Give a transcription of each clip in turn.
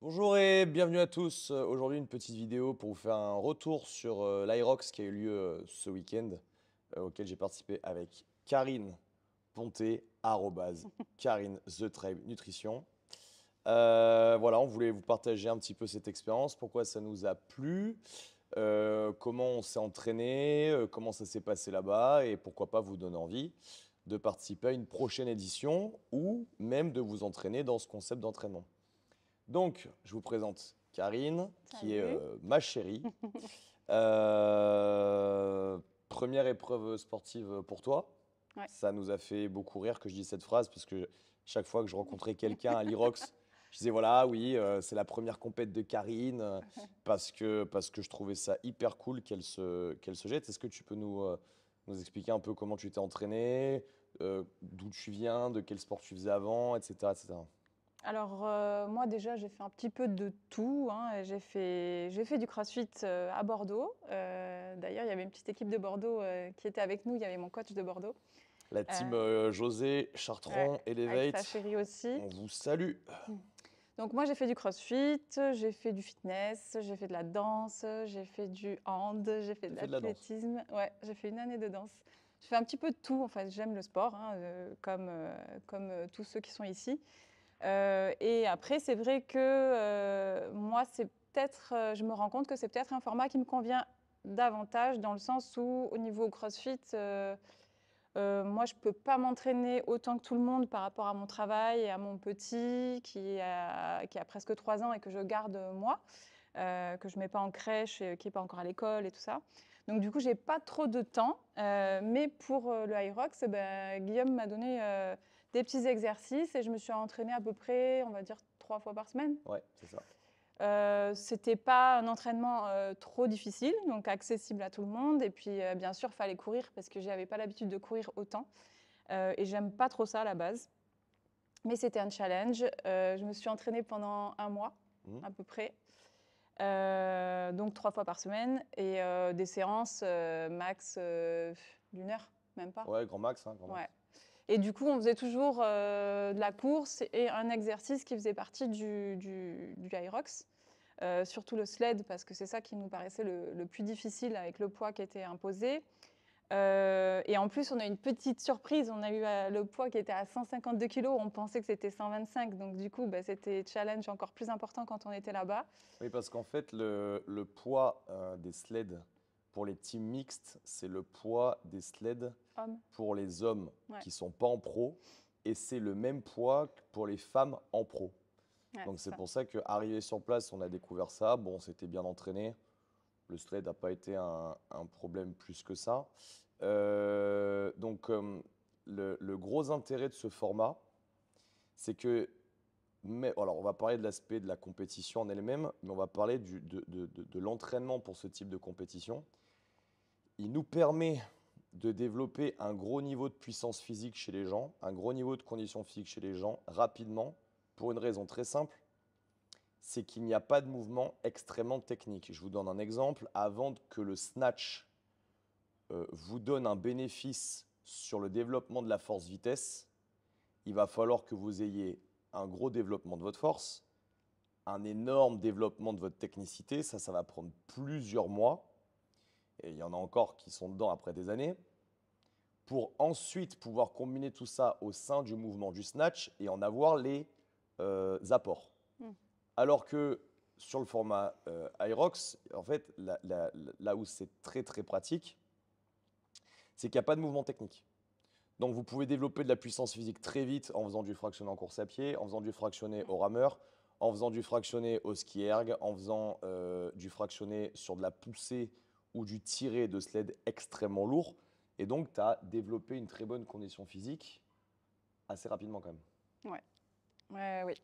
Bonjour et bienvenue à tous. Euh, aujourd'hui, une petite vidéo pour vous faire un retour sur euh, l'Irox qui a eu lieu euh, ce week-end, auquel j'ai participé avec Karine Ponté, Karine The Tribe Nutrition. voilà, on voulait vous partager un petit peu cette expérience, pourquoi ça nous a plu, comment on s'est entraîné, comment ça s'est passé là-bas et pourquoi pas vous donner envie de participer à une prochaine édition ou même de vous entraîner dans ce concept d'entraînement. Donc, je vous présente Karine, qui est euh, ma chérie. Euh, première épreuve sportive pour toi. Ça nous a fait beaucoup rire que je dise cette phrase, parce que chaque fois que je rencontrais quelqu'un à l'Irox, je disais voilà, oui, euh, c'est la première compète de Karine, parce que, parce que je trouvais ça hyper cool qu'elle se, qu'elle se jette. Est-ce que tu peux nous, nous expliquer un peu comment tu t'es entraînée, d'où tu viens, de quel sport tu faisais avant, etc. etc. Alors euh, moi déjà j'ai fait un petit peu de tout. Hein. J'ai fait du CrossFit euh, à Bordeaux. Euh, d'ailleurs il y avait une petite équipe de Bordeaux qui était avec nous. Il y avait mon coach de Bordeaux. La team José Chartrand et Elevate. Avec chérie aussi. On vous salue. Donc moi j'ai fait du CrossFit, j'ai fait du fitness, j'ai fait de la danse, j'ai fait du hand, j'ai fait de l'athlétisme. j'ai fait une année de danse. Je fais un petit peu de tout. En fait j'aime le sport hein, comme comme tous ceux qui sont ici. Euh, et après, c'est vrai que euh, moi, c'est peut-être, euh, je me rends compte que c'est peut-être un format qui me convient davantage dans le sens où, au niveau CrossFit, moi, je ne peux pas m'entraîner autant que tout le monde par rapport à mon travail et à mon petit qui a, qui a presque trois ans et que je garde moi, que je ne mets pas en crèche et qui n'est pas encore à l'école et tout ça. Donc, du coup, je n'ai pas trop de temps. mais pour le high ben, Guillaume m'a donné des petits exercices et je me suis entraînée à peu près, on va dire, trois fois par semaine. Ouais, c'est ça. Euh, c'était pas un entraînement euh, trop difficile, donc accessible à tout le monde. Et puis, euh, bien sûr, fallait courir parce que j'avais pas l'habitude de courir autant. et j'aime pas trop ça à la base. Mais c'était un challenge. je me suis entraînée pendant un mois, mmh. à peu près. donc trois fois par semaine et des séances max d'une heure, même pas. Ouais, grand max. Hein, grand et du coup, on faisait toujours euh, de la course et un exercice qui faisait partie du, du, Irox, euh, surtout le sled, parce que c'est ça qui nous paraissait le, plus difficile avec le poids qui était imposé. Euh, et en plus, on a eu une petite surprise. On a eu le poids qui était à 152 kg. On pensait que c'était 125. Donc, du coup, bah, c'était challenge encore plus important quand on était là-bas. Oui, parce qu'en fait, le, le poids des sleds pour les teams mixtes, c'est le poids des sleds pour les hommes qui sont pas en pro et c'est le même poids pour les femmes en pro. Donc c'est pour ça qu'arrivé sur place, on a découvert ça. Bon, c'était bien entraîné. Le sled n'a pas été un, problème plus que ça. Euh, donc euh, le, gros intérêt de ce format, c'est que... Mais, alors on va parler de l'aspect de la compétition en elle-même, mais on va parler de- de l'entraînement pour ce type de compétition. Il nous permet de développer un gros niveau de puissance physique chez les gens, un gros niveau de condition physique chez les gens rapidement, pour une raison très simple, c'est qu'il n'y a pas de mouvement extrêmement technique. Je vous donne un exemple. Avant que le snatch euh, vous donne un bénéfice sur le développement de la force-vitesse, il va falloir que vous ayez un gros développement de votre force, un énorme développement de votre technicité. Ça, ça va prendre plusieurs mois et il y en a encore qui sont dedans après des années, pour ensuite pouvoir combiner tout ça au sein du mouvement du snatch et en avoir les euh, apports. Hmm. Alors que sur le format euh, Irox, en fait, là où c'est très très pratique, c'est qu'il n'y a pas de mouvement technique. Donc vous pouvez développer de la puissance physique très vite en faisant du fractionné en course à pied, en faisant du fractionné au rameur, en faisant du fractionné au ski erg, en faisant euh, du fractionné sur de la poussée ou du tirer de sled extrêmement lourd. Et donc, tu as développé une très bonne condition physique assez rapidement quand même. Ouais. ouais oui.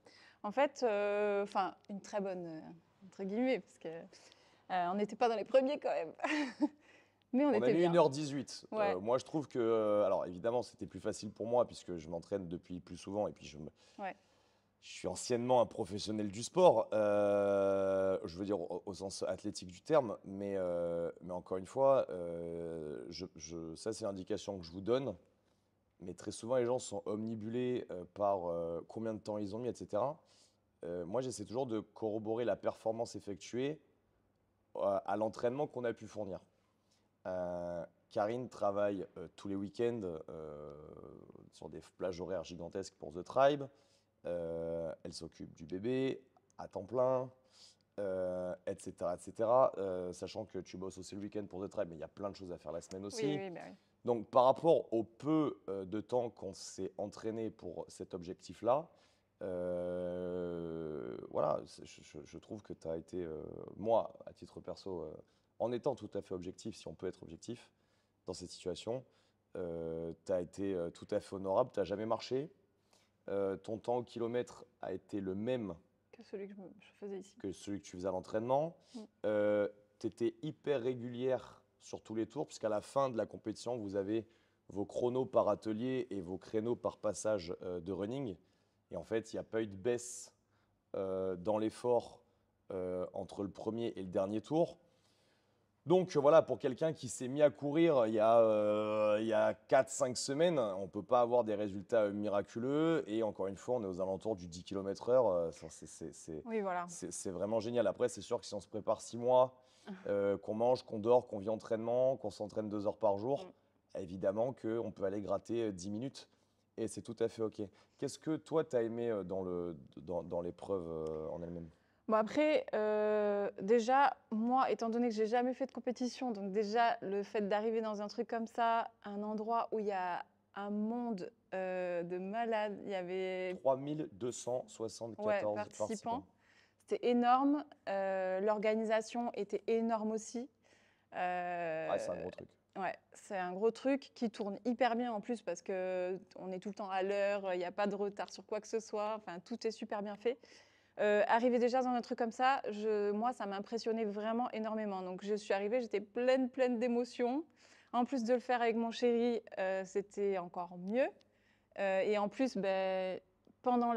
En fait, euh, enfin, une très bonne, euh, entre guillemets, parce que euh, on n'était pas dans les premiers quand même. Mais on, était a bien. 1h18. moi, je trouve que, alors évidemment, c'était plus facile pour moi puisque je m'entraîne depuis plus souvent et puis je me je suis anciennement un professionnel du sport, euh, je veux dire au, sens athlétique du terme, mais, euh, mais encore une fois, euh, je, ça c'est l'indication que je vous donne, mais très souvent les gens sont omnibulés par combien de temps ils ont mis, etc. moi j'essaie toujours de corroborer la performance effectuée à l'entraînement qu'on a pu fournir. Karine travaille tous les week-ends sur des plages horaires gigantesques pour The Tribe. Euh, elle s'occupe du bébé à temps plein, etc. Euh, etc. Euh, sachant que tu bosses aussi le week-end pour de travail, mais il y a plein de choses à faire la semaine aussi. Bah Donc par rapport au peu de temps qu'on s'est entraîné pour cet objectif-là, voilà, je, je, trouve que tu as été, moi, à titre perso, en étant tout à fait objectif, si on peut être objectif dans cette situation, tu as été tout à fait honorable, tu n'as jamais marché, euh, ton temps au kilomètre a été le même que celui que je, faisais ici. Que celui que tu faisais à l'entraînement. Mm. Euh, tu étais hyper régulière sur tous les tours, puisqu'à la fin de la compétition, vous avez vos chronos par atelier et vos créneaux par passage euh, de running. Et en fait, il n'y a pas eu de baisse dans l'effort entre le premier et le dernier tour. Donc voilà, pour quelqu'un qui s'est mis à courir il y a, 4-5 euh, semaines, on ne peut pas avoir des résultats euh, miraculeux. Et encore une fois, on est aux alentours du 10 km/h. Euh, c'est vraiment génial. Après, c'est sûr que si on se prépare 6 mois, ah. qu'on mange, qu'on dort, qu'on vit entraînement, qu'on s'entraîne 2 heures par jour, mm. évidemment qu'on peut aller gratter 10 minutes. Et c'est tout à fait OK. Qu'est-ce que toi, tu as aimé dans l'épreuve en elle-même Bon après, euh, déjà, moi, étant donné que j'ai jamais fait de compétition, donc déjà le fait d'arriver dans un truc comme ça, un endroit où il y a un monde euh, de malades, il y avait 3274 participants. participants. C'était énorme. Euh, l'organisation était énorme aussi. ouais, c'est un gros truc. Ouais, c'est un gros truc qui tourne hyper bien en plus parce que on est tout le temps à l'heure, il n'y a pas de retard sur quoi que ce soit. Enfin, tout est super bien fait. Euh, arriver déjà dans un truc comme ça, moi, ça m'impressionnait vraiment énormément. Donc, je suis arrivée, j'étais pleine, pleine d'émotions. En plus de le faire avec mon chéri, euh, c'était encore mieux. Euh, et en plus, ben, pendant,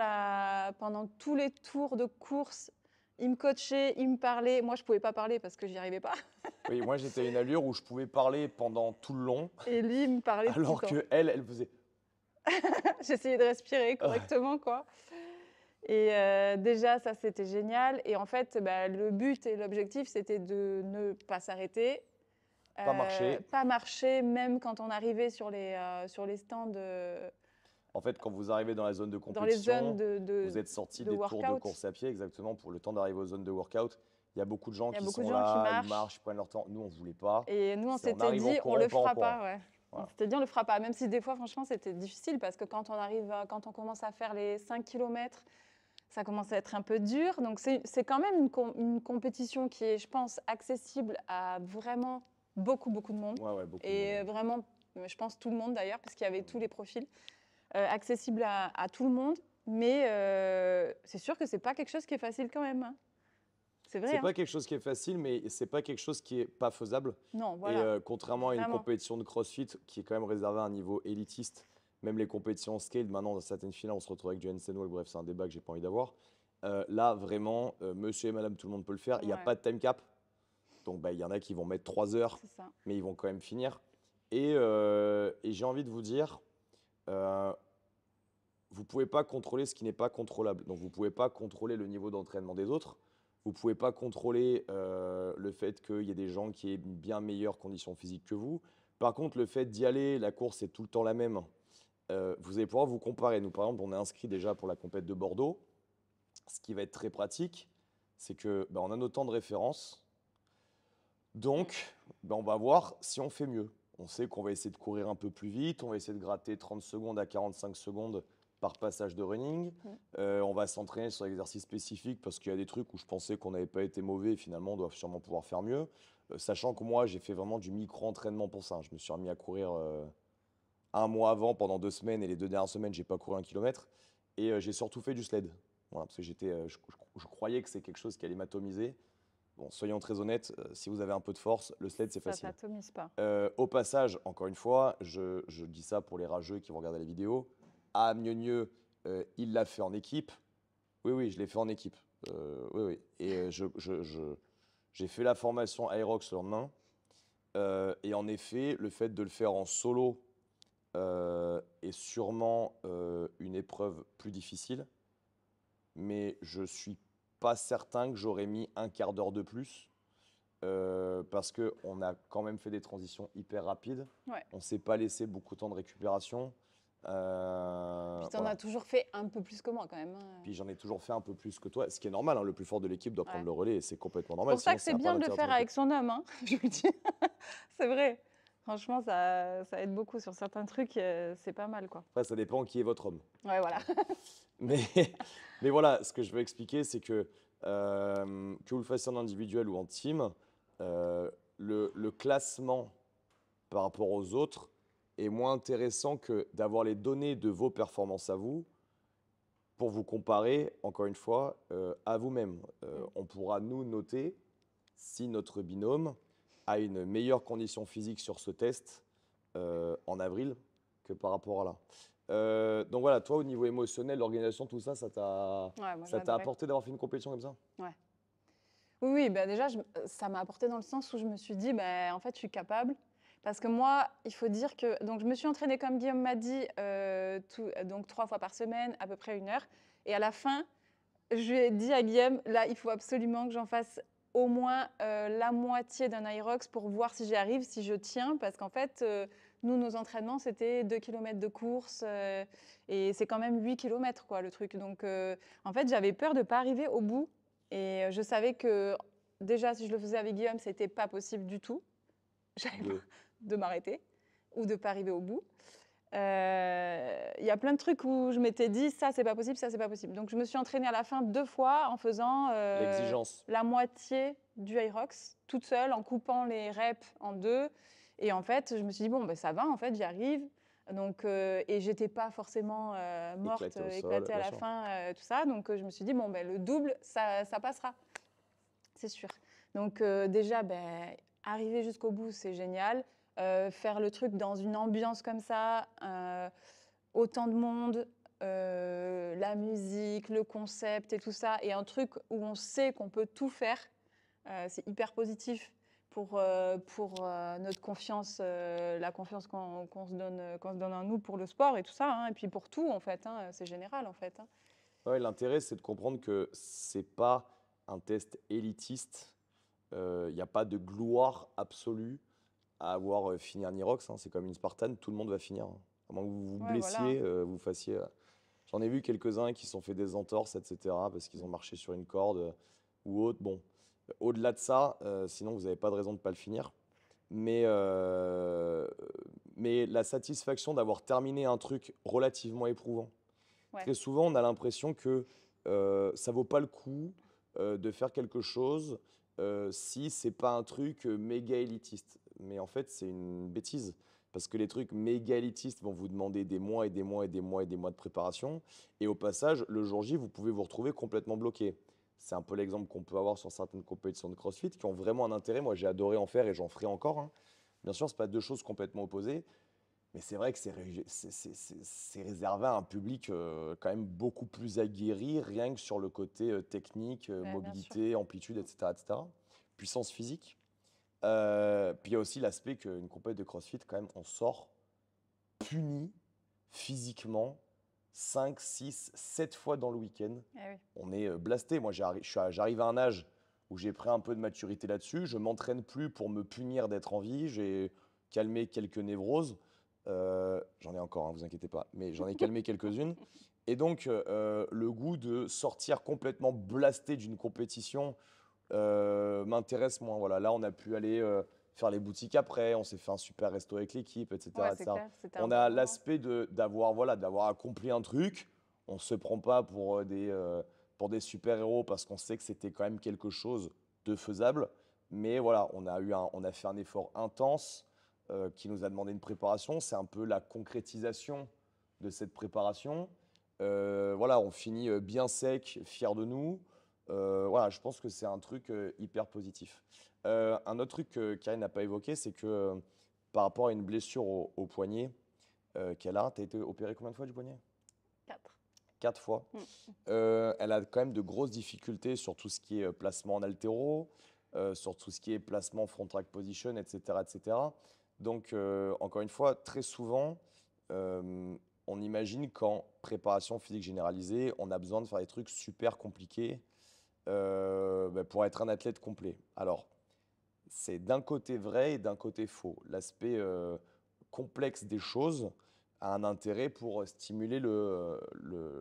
tous les tours de course, il me coachait, il me parlait. Moi, je ne pouvais pas parler parce que j'y arrivais pas. oui, moi, j'étais à une allure où je pouvais parler pendant tout le long. Et lui, il me parlait Alors tout que elle, elle faisait... J'essayais de respirer correctement, quoi. Et euh, déjà, ça, c'était génial. Et en fait, bah, le but et l'objectif, c'était de ne pas s'arrêter. Pas marcher. Euh, pas marcher, même quand on arrivait sur les, euh, sur les stands. en fait, quand vous arrivez dans la zone de compétition, dans les zones de, vous êtes sorti des tours de course à pied, exactement, pour le temps d'arriver aux zones de workout. Il y a beaucoup de gens qui sont là, marchent. ils prennent leur temps. Nous, on ne voulait pas. Et nous, on s'était dit, on ne le fera pas. Ouais. C'était dit, on le fera pas. Même si des fois, franchement, c'était difficile parce que quand on arrive, quand on commence à faire les 5 km ça commence à être un peu dur. Donc c'est quand même une, une, compétition qui est, je pense, accessible à vraiment beaucoup, beaucoup de monde. Ouais, ouais, beaucoup et vraiment, je pense, tout le monde d'ailleurs, parce qu'il y avait tous les profils. Euh, accessible à, tout le monde, mais euh, c'est sûr que c'est pas quelque chose qui est facile quand même. Hein. C'est vrai. C'est hein. pas quelque chose qui est facile, mais c'est pas quelque chose qui est pas faisable. Non, voilà. Et euh, contrairement à une compétition de CrossFit qui est quand même réservée à un niveau élitiste, même les compétitions scale, maintenant, dans certaines finales, on se retrouve avec du Wall. Bref, c'est un débat que j'ai pas envie d'avoir. Euh, là, vraiment, euh, monsieur et madame, tout le monde peut le faire. Il n'y a pas de time cap. Donc, bah, il y en a qui vont mettre 3 heures, mais ils vont quand même finir. Euh, et, j'ai envie de vous dire, euh, vous pouvez pas contrôler ce qui n'est pas contrôlable. Donc, vous pouvez pas contrôler le niveau d'entraînement des autres. Vous pouvez pas contrôler le fait qu'il y ait des gens qui aient bien meilleure condition physique que vous. Par contre, le fait d'y aller, la course est tout le temps la même. Euh, vous allez pouvoir vous comparer. Nous, par exemple, on est inscrit déjà pour la compète de Bordeaux. Ce qui va être très pratique, c'est que ben, on a nos temps de référence. Donc, ben, on va voir si on fait mieux. On sait qu'on va essayer de courir un peu plus vite, on va essayer de gratter 30 secondes à 45 secondes par passage de running. Euh, on va s'entraîner sur l'exercice spécifique parce qu'il y a des trucs où je pensais qu'on n'avait pas été mauvais finalement on doit sûrement pouvoir faire mieux. Euh, sachant que moi j'ai fait vraiment du micro-entraînement pour ça. Je me suis remis à courir un mois avant, pendant deux semaines, et les deux dernières semaines, j'ai pas couru un kilomètre. Et euh, j'ai surtout fait du sled. parce que j'étais, euh, je, croyais que c'est quelque chose qui allait m'atomiser. Bon, soyons très honnêtes, euh, si vous avez un peu de force, le sled, c'est facile. Ça pas. au passage, encore une fois, je, dis ça pour les rageux qui vont regarder la vidéo. À Mieux il l'a fait en équipe. Oui, oui, je l'ai fait en équipe. oui, oui. Et j'ai fait la formation Aerox le lendemain. et en effet, le fait de le faire en solo, euh, et est sûrement euh, une épreuve plus difficile, mais je suis pas certain que j'aurais mis un quart d'heure de plus. Euh, parce que on a quand même fait des transitions hyper rapides. On s'est pas laissé beaucoup de temps de récupération. Euh, Puis t'en as toujours fait un peu plus que moi quand même. Hein. Puis j'en ai toujours fait un peu plus que toi, ce qui est normal. Hein. le plus fort de l'équipe doit prendre le relais c'est complètement normal. C'est pour ça que c'est bien de le faire avec son homme, hein, je vous dis. c'est vrai. Franchement, ça, aide beaucoup. Sur certains trucs, euh, c'est pas mal. Quoi. Après, ça dépend qui est votre homme. Ouais, voilà. mais, mais voilà, ce que je veux expliquer, c'est que euh, que vous le fassiez en individuel ou en team, euh, le, classement par rapport aux autres est moins intéressant que d'avoir les données de vos performances à vous pour vous comparer, encore une fois, à vous-même. Mm. on pourra nous noter si notre binôme à une meilleure condition physique sur ce test euh, en avril que par rapport à là. Euh, donc voilà, toi, au niveau émotionnel, l'organisation, tout ça, ça t'a apporté d'avoir fait une compétition comme ça Ouais. Oui, oui bah, déjà, ça m'a apporté dans le sens où je me suis dit, bah, en fait, je suis capable. Parce que moi, il faut dire que. Donc, je me suis entraînée, comme Guillaume m'a dit, euh, tout, donc trois fois par semaine, à peu près une heure. Et à la fin, je lui ai dit à Guillaume, là, il faut absolument que j'en fasse au moins euh, la moitié d'un Irox pour voir si j'y arrive, si je tiens, parce qu'en fait, euh, nous, nos entraînements, c'était 2 km de course, euh, et c'est quand même 8 km, quoi, le truc. Donc, en fait, j'avais peur de ne pas arriver au bout, et je savais que, déjà, si je le faisais avec Guillaume, ce n'était pas possible du tout. J'avais peur de m'arrêter, ou de ne pas arriver au bout. Euh, il y a plein de trucs où je m'étais dit ça c'est pas possible, ça c'est pas possible. Donc je me suis entraînée à la fin deux fois en faisant euh, la moitié du Irox toute seule en coupant les reps en deux. Et en fait, je me suis dit bon ben ça va en fait, j'y arrive. Donc euh, et j'étais pas forcément morte, éclatée, à la, fin, tout ça. Donc je me suis dit bon ben le double ça, ça passera, c'est sûr. Donc déjà ben arriver jusqu'au bout c'est génial. Euh, faire le truc dans une ambiance comme ça, euh, autant de monde, euh, la musique, le concept et tout ça, et un truc où on sait qu'on peut tout faire, c'est hyper positif pour, pour notre confiance, la confiance qu'on se, donne, qu se donne en nous pour le sport et tout ça, hein, et puis pour tout en fait, hein, c'est général en fait. Hein. L'intérêt c'est de comprendre que c'est pas un test élitiste, il n'y a pas de gloire absolue, à avoir euh, fini un Irox. Hein. c'est comme une Spartan, tout le monde va finir. Hein. moins que vous vous blessiez, euh, vous fassiez. Euh, j'en ai vu quelques-uns qui se sont fait des entorses, etc., parce qu'ils ont marché sur une corde ou autre. Bon, au-delà de ça, sinon, vous n'avez pas de raison de ne pas le finir. Mais, mais la satisfaction d'avoir terminé un truc relativement éprouvant. Ouais. Très souvent, on a l'impression que euh, ça vaut pas le coup de faire quelque chose euh, si c'est pas un truc méga élitiste mais en fait, c'est une bêtise. Parce que les trucs mégalitistes vont vous demander des mois et des mois et des mois et des mois de préparation. Et au passage, le jour J, vous pouvez vous retrouver complètement bloqué. C'est un peu l'exemple qu'on peut avoir sur certaines compétitions de CrossFit qui ont vraiment un intérêt. Moi, j'ai adoré en faire et j'en ferai encore. Hein. Bien sûr, ce pas deux choses complètement opposées. Mais c'est vrai que c'est réservé à un public euh, quand même beaucoup plus aguerri, rien que sur le côté euh, technique, euh, mobilité, amplitude, etc., etc. Puissance physique. Euh, puis il y a aussi l'aspect qu'une compétition de CrossFit, quand même, on sort puni physiquement 5, 6, 7 fois dans le week-end. Ah on est euh, blasté. Moi, j'arrive à un âge où j'ai pris un peu de maturité là-dessus. Je m'entraîne plus pour me punir d'être en vie. J'ai calmé quelques névroses. Euh, j'en ai encore, ne hein, vous inquiétez pas, mais j'en ai calmé quelques-unes. Et donc, le goût de sortir complètement blasté d'une compétition euh, m'intéresse moins. Voilà, là, on a pu aller euh, faire les boutiques après, on s'est fait un super resto avec l'équipe, etc. on a l'aspect d'avoir voilà, d'avoir accompli un truc. On se prend pas pour euh, des pour des super héros parce qu'on sait que c'était quand même quelque chose de faisable. Mais voilà, on a eu on a fait un effort intense qui nous a demandé une préparation. C'est un peu la concrétisation de cette préparation. voilà, on finit bien sec, fier de nous. Euh, voilà, je pense que c'est un truc euh, hyper positif. Euh, un autre truc que Karine n'a pas évoqué, c'est que par rapport à une blessure au, poignet qu'elle a, tu as été opéré combien de fois du poignet Quatre. Quatre fois. Mm. elle a quand même de grosses difficultés sur tout ce qui est placement en altéro, sur tout ce qui est placement front track position, etc. etc. Donc, encore une fois, très souvent, on imagine qu'en préparation physique généralisée, on a besoin de faire des trucs super compliqués euh, ben, pour être un athlète complet Alors, c'est d'un côté vrai et d'un côté faux. L'aspect euh, complexe des choses a un intérêt pour stimuler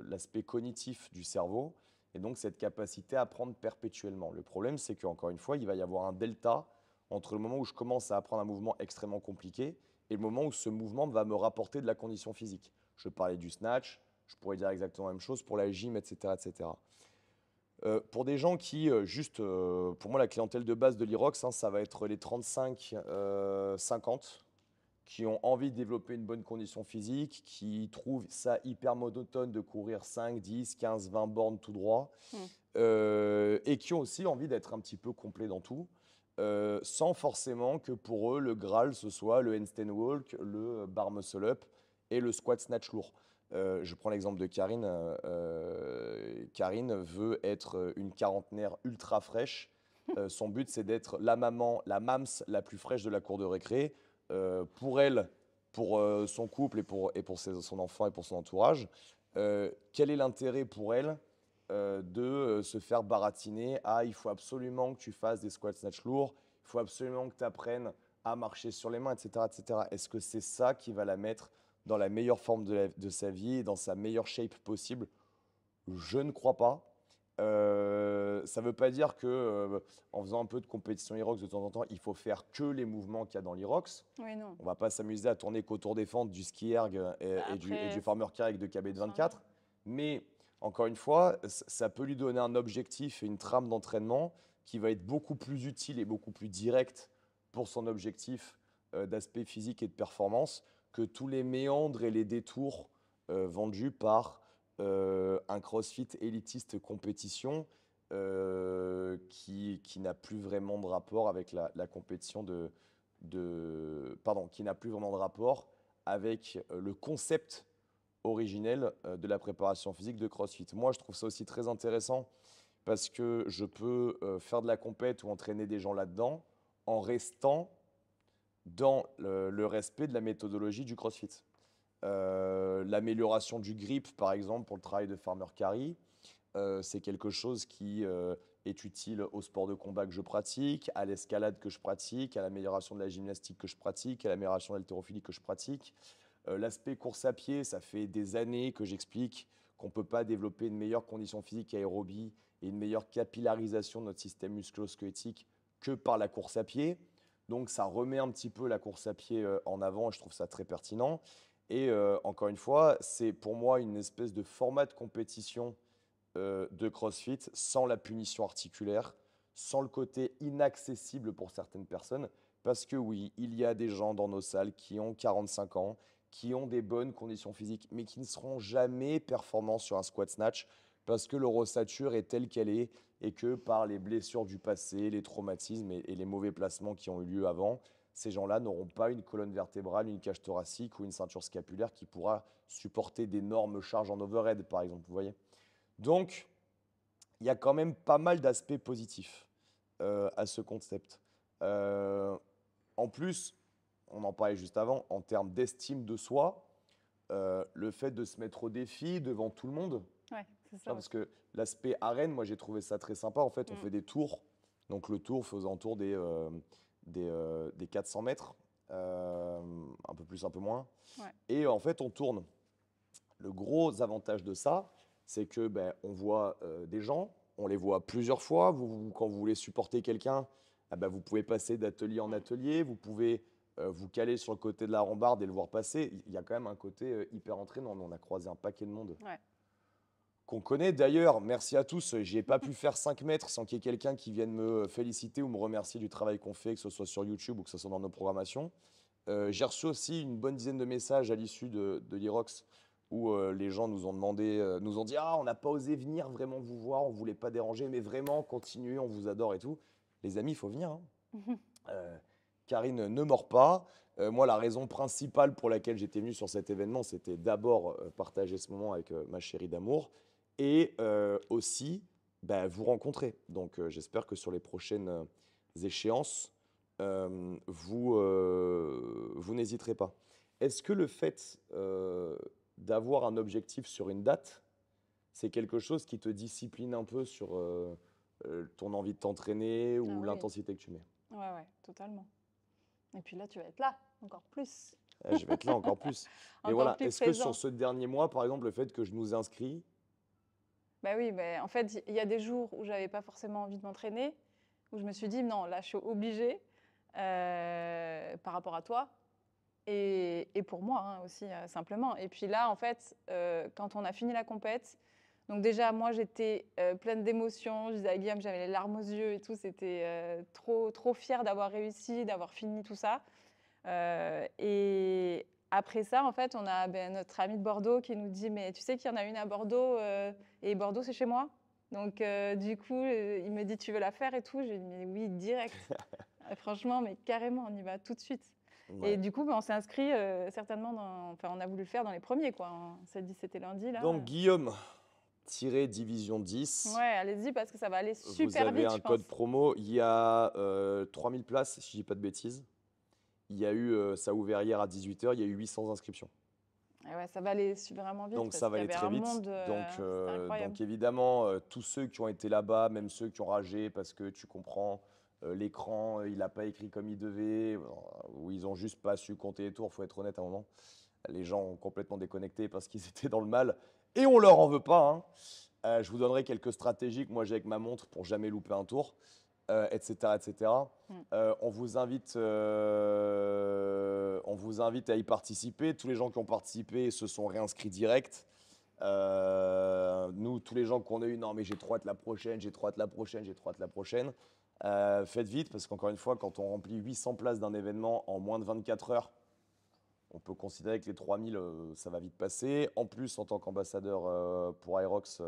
l'aspect cognitif du cerveau et donc cette capacité à apprendre perpétuellement. Le problème, c'est qu'encore une fois, il va y avoir un delta entre le moment où je commence à apprendre un mouvement extrêmement compliqué et le moment où ce mouvement va me rapporter de la condition physique. Je parlais du snatch, je pourrais dire exactement la même chose pour la gym, etc. etc. Euh, pour des gens qui, euh, juste, euh, pour moi, la clientèle de base de l'IROX, hein, ça va être les 35-50 qui ont envie de développer une bonne condition physique, qui trouvent ça hyper monotone de courir 5, 10, 15, 20 bornes tout droit, hmm. et qui ont aussi envie d'être un petit peu complet dans tout. sans forcément que pour eux le Graal ce soit le handstand walk, le bar muscle up et le squat snatch lourd. Euh, je prends l'exemple de Karine. Euh, euh, Karine veut être une quarantenaire ultra fraîche. son but, c'est d'être la maman, la mams la plus fraîche de la cour de récré. pour elle, pour son couple et pour, son enfant et pour son entourage. quel est l'intérêt pour elle de se faire baratiner Ah, il faut absolument que tu fasses des squats snatch lourds, il faut absolument que tu apprennes à marcher sur les mains, etc. etc. Est-ce que c'est ça qui va la mettre dans la meilleure forme de, sa vie dans sa meilleure shape possible Je ne crois pas. Euh, ça ne veut pas dire que euh, en faisant un peu de compétition Irox de temps en temps, il faut faire que les mouvements qu'il y a dans l'Irox. Oui, non. On ne va pas s'amuser à tourner qu'autour des fentes du ski et, du, et du farmer de KB de 24. Mais encore une fois, ça peut lui donner un objectif et une trame d'entraînement qui va être beaucoup plus utile et beaucoup plus direct pour son objectif euh, d'aspect physique et de performance que tous les méandres et les détours euh, vendus par euh, un CrossFit élitiste compétition euh, qui, qui n'a plus vraiment de rapport avec la, compétition de, de pardon, qui n'a plus vraiment de rapport avec le concept originel de la préparation physique de CrossFit. Moi, je trouve ça aussi très intéressant parce que je peux faire de la compète ou entraîner des gens là-dedans en restant dans le, respect de la méthodologie du CrossFit. Euh, l'amélioration du grip, par exemple, pour le travail de Farmer Carry, euh, c'est quelque chose qui euh, est utile au sport de combat que je pratique, à l'escalade que je pratique, à l'amélioration de la gymnastique que je pratique, à l'amélioration de l'haltérophilie que je pratique. L'aspect course à pied, ça fait des années que j'explique qu'on ne peut pas développer une meilleure condition physique aérobie et une meilleure capillarisation de notre système musculo-squelettique que par la course à pied. Donc ça remet un petit peu la course à pied euh, en avant et je trouve ça très pertinent. Et euh, encore une fois, c'est pour moi une espèce de format de compétition euh, de CrossFit sans la punition articulaire, sans le côté inaccessible pour certaines personnes. Parce que oui, il y a des gens dans nos salles qui ont 45 ans, qui ont des bonnes conditions physiques, mais qui ne seront jamais performants sur un squat snatch parce que leur ossature est telle qu'elle est, et que par les blessures du passé, les traumatismes et, les mauvais placements qui ont eu lieu avant, ces gens-là n'auront pas une colonne vertébrale, une cage thoracique ou une ceinture scapulaire qui pourra supporter d'énormes charges en overhead, par exemple. Vous voyez Donc, il y a quand même pas mal d'aspects positifs euh, à ce concept. Euh, en plus, on en parlait juste avant, en termes d'estime de soi, euh, le fait de se mettre au défi devant tout le monde, Hein, parce que l'aspect arène, moi j'ai trouvé ça très sympa. En fait, on mm. fait des tours. Donc le tour faisant tour des, euh, des, 400 euh, mètres, euh, un peu plus, un peu moins. Et en fait, on tourne. Le gros avantage de ça, c'est que ben, on voit des gens, on les voit plusieurs fois. Vous, quand vous voulez supporter quelqu'un, ah ben, vous pouvez passer d'atelier en mm. atelier, vous pouvez vous caler sur le côté de la rambarde et le voir passer. Il y a quand même un côté hyper entraînant. On a croisé un paquet de monde. Ouais qu'on connaît. D'ailleurs, merci à tous. J'ai pas pu faire 5 mètres sans qu'il y ait quelqu'un qui vienne me euh, féliciter ou me remercier du travail qu'on fait, que ce soit sur YouTube ou que ce soit dans nos programmations. Euh, j'ai reçu aussi une bonne dizaine de messages à l'issue de, de l'Irox où euh, les gens nous ont demandé, nous ont dit Ah, on n'a pas osé venir vraiment vous voir, on voulait pas déranger, mais vraiment, continuez, on vous adore et tout. Les amis, il faut venir. Hein. Karine ne mord pas. moi, la raison principale pour laquelle j'étais venu sur cet événement, c'était d'abord partager ce moment avec ma chérie d'amour, et euh, aussi bah, vous rencontrez. Donc euh, j'espère que sur les prochaines euh, échéances, vous, vous n'hésiterez pas. Est-ce que le fait d'avoir un objectif sur une date, c'est quelque chose qui te discipline un peu sur ton envie de t'entraîner ou ah l'intensité que tu mets Ouais, ouais, totalement. Et puis là, tu vas être là encore plus. Ah, je vais être là encore plus. Et voilà, est-ce que sur ce dernier mois, par exemple, le fait que je nous inscris, ben oui, mais bah, en fait, il y a des jours où j'avais pas forcément envie de m'entraîner, où je me suis dit non, là, je suis obligée euh, par rapport à toi et, pour moi hein, aussi, euh, simplement. Et puis là, en fait, euh, quand on a fini la compète, donc déjà, moi, j'étais pleine d'émotions. Je disais à Guillaume, j'avais les larmes aux yeux et tout. C'était trop, trop fier d'avoir réussi, d'avoir fini tout ça. et après ça, en fait, on a ben, notre ami de Bordeaux qui nous dit Mais tu sais qu'il y en a une à Bordeaux euh, et Bordeaux, c'est chez moi. Donc, euh, du coup, euh, il me dit Tu veux la faire et tout J'ai dit oui, direct. Franchement, mais carrément, on y va tout de suite. Et du coup, ben, on s'est inscrit certainement dans. Enfin, on a voulu le faire dans les premiers, quoi. On dit C'était lundi, là. Donc, Guillaume. Tiré division 10. Ouais, allez-y parce que ça va aller super vite. Vous avez un code promo. Il y a 3000 places, si je dis pas de bêtises. Il y a eu, euh, ça a ouvert hier à 18h, il y a eu 800 inscriptions. Ah ouais, ça va aller vraiment vite. Donc ça va aller très vite. Euh, donc, euh, évidemment, tous ceux qui ont été là-bas, même ceux qui ont ragé parce que tu comprends, l'écran, il n'a pas écrit comme il devait, ou ils n'ont juste pas su compter les tours, faut être honnête à un moment. Les gens ont complètement déconnecté parce qu'ils étaient dans le mal. Et on leur en veut pas. Hein. je vous donnerai quelques stratégies que moi j'ai avec ma montre pour jamais louper un tour etc. Euh, etc. Hmm. Euh, on, vous invite, euh, on vous invite à y participer. Tous les gens qui ont participé se sont réinscrits direct. nous, tous les gens qu'on a eu, non mais j'ai trois de la prochaine, j'ai trois hâte la prochaine, j'ai trois hâte la prochaine. faites vite parce qu'encore une fois, quand on remplit 800 places d'un événement en moins de 24 heures, on peut considérer que les 3000, ça va vite passer. En plus, en tant qu'ambassadeur pour Aerox,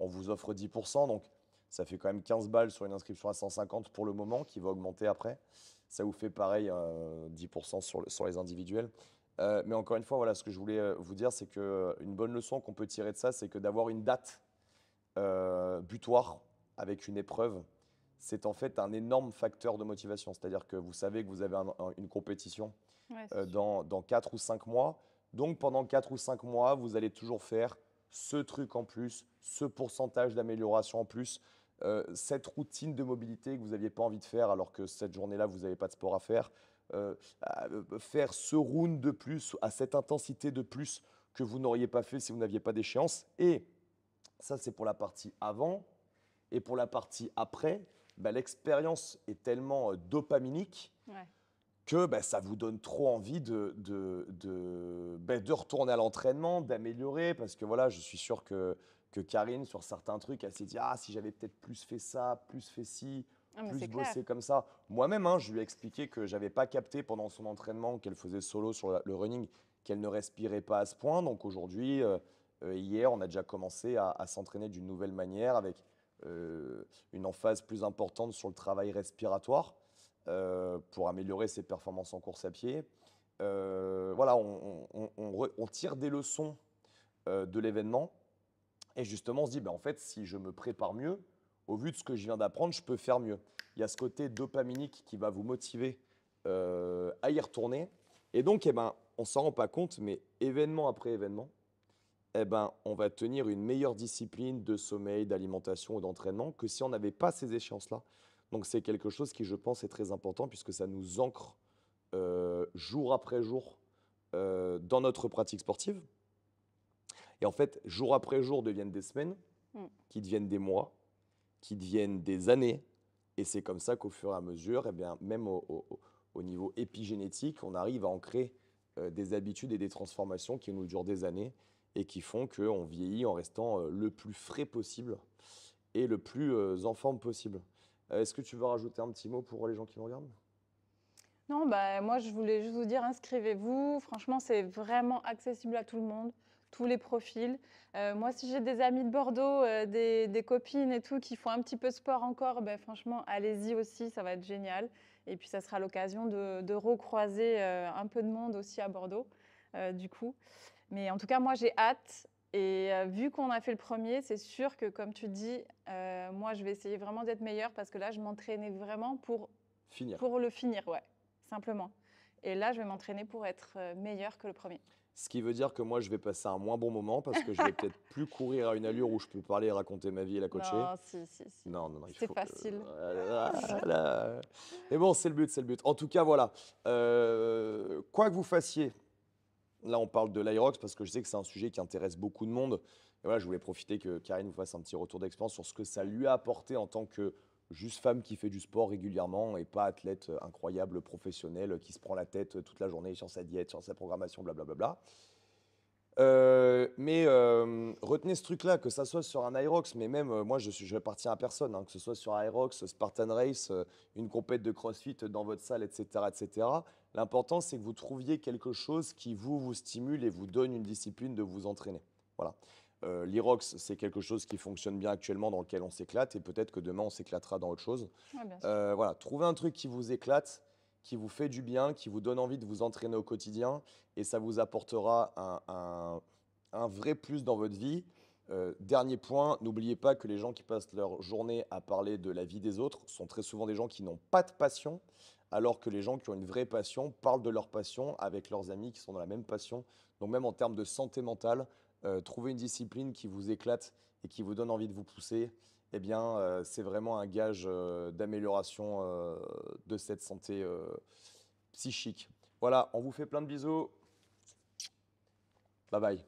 on vous offre 10%. Donc, ça fait quand même 15 balles sur une inscription à 150 pour le moment, qui va augmenter après. Ça vous fait pareil, 10% euh, sur, sur les individuels. Euh, mais encore une fois, voilà, ce que je voulais euh, vous dire, c'est qu'une bonne leçon qu'on peut tirer de ça, c'est que d'avoir une date butoir avec une épreuve, c'est en fait un énorme facteur de motivation. C'est-à-dire que vous savez que vous avez une compétition dans, dans 4 ou 5 mois. Donc pendant 4 ou 5 mois, vous allez toujours faire ce truc en plus, ce pourcentage d'amélioration en plus, euh, cette routine de mobilité que vous n'aviez pas envie de faire alors que cette journée-là, vous n'avez pas de sport à faire, euh, euh, faire ce round de plus, à cette intensité de plus que vous n'auriez pas fait si vous n'aviez pas d'échéance. Et ça, c'est pour la partie avant. Et pour la partie après, bah, l'expérience est tellement dopaminique que bah, ça vous donne trop envie bah, de, retourner à l'entraînement, d'améliorer, parce que voilà, je suis sûr que, Karine, sur certains trucs, elle s'est dit Ah, si j'avais peut-être plus fait ça, plus fait ci, ah, plus bossé comme ça. Moi-même, hein, je lui ai expliqué que je n'avais pas capté pendant son entraînement qu'elle faisait solo sur le running, qu'elle ne respirait pas à ce point. Donc aujourd'hui, euh, euh, hier, on a déjà commencé à, s'entraîner d'une nouvelle manière avec euh, une emphase plus importante sur le travail respiratoire. Euh, pour améliorer ses performances en course à pied. Euh, voilà, on, tire des leçons euh, de l'événement. Et justement, on se dit, ben, en fait, si je me prépare mieux, au vu de ce que je viens d'apprendre, je peux faire mieux. Il y a ce côté dopaminique qui va vous motiver à y retourner. Et donc, eh ben, on ne s'en rend pas compte, mais événement après événement, eh ben, on va tenir une meilleure discipline de sommeil, d'alimentation ou d'entraînement que si on n'avait pas ces échéances-là. Donc c'est quelque chose qui, je pense, est très important puisque ça nous ancre euh, jour après jour euh, dans notre pratique sportive. Et en fait, jour après jour deviennent des semaines, mm. qui deviennent des mois, qui deviennent des années. Et c'est comme ça qu'au fur et à mesure, et eh bien, même au, niveau épigénétique, on arrive à ancrer euh, des habitudes et des transformations qui nous durent des années et qui font qu'on vieillit en restant le plus frais possible et le plus en forme possible. Euh, est-ce que tu veux rajouter un petit mot pour les gens qui nous regardent Non, bah, moi je voulais juste vous dire, inscrivez-vous. Franchement, c'est vraiment accessible à tout le monde, tous les profils. Euh, moi, si j'ai des amis de Bordeaux, euh, des, copines et tout qui font un petit peu sport encore, ben franchement, allez-y aussi, ça va être génial. Et puis, ça sera l'occasion de, recroiser un peu de monde aussi à Bordeaux, du coup. Mais en tout cas, moi, j'ai hâte. Et euh, vu qu'on a fait le premier, c'est sûr que, comme tu dis, euh, moi, je vais essayer vraiment d'être meilleure parce que là, je m'entraînais vraiment pour, pour le finir, ouais, simplement. Et là, je vais m'entraîner pour être euh, meilleure que le premier. Ce qui veut dire que moi, je vais passer un moins bon moment parce que je vais peut-être plus courir à une allure où je peux parler, raconter ma vie et la coacher. Non, si, Non, non, C'est facile. Mais bon, c'est le but, c'est le but. En tout cas, voilà. quoi que vous fassiez, Là, on parle de l'Irox parce que je sais que c'est un sujet qui intéresse beaucoup de monde. je voulais profiter que Karine vous fasse un petit retour d'expérience sur ce que ça lui a apporté en tant que juste femme qui fait du sport régulièrement et pas athlète euh, incroyable professionnel euh, qui se prend la tête euh, toute la journée sur sa diète, sur sa programmation, blablabla. Bla euh, mais euh, retenez ce truc-là, que ça soit sur un IROX, mais même euh, moi, je ne je à personne, hein, que ce soit sur IROX, Spartan Race, une compète de CrossFit dans votre salle, etc., etc. L'important, c'est que vous trouviez quelque chose qui vous vous stimule et vous donne une discipline de vous entraîner. Voilà. L'Irox, c'est quelque chose qui fonctionne bien actuellement, dans lequel on s'éclate, et peut-être que demain on s'éclatera dans autre chose. voilà, trouvez un truc qui vous éclate, qui vous fait du bien, qui vous donne envie de vous entraîner au quotidien et ça vous apportera un, vrai plus dans votre vie. Euh, dernier point, n'oubliez pas que les gens qui passent leur journée à parler de la vie des autres sont très souvent des gens qui n'ont pas de passion, alors que les gens qui ont une vraie passion parlent de leur passion avec leurs amis qui sont dans la même passion. Donc même en termes de santé mentale, euh, trouvez une discipline qui vous éclate et qui vous donne envie de vous pousser eh bien, euh, c'est vraiment un gage euh, d'amélioration euh, de cette santé psychique. Voilà, on vous fait plein de bisous. Bye bye.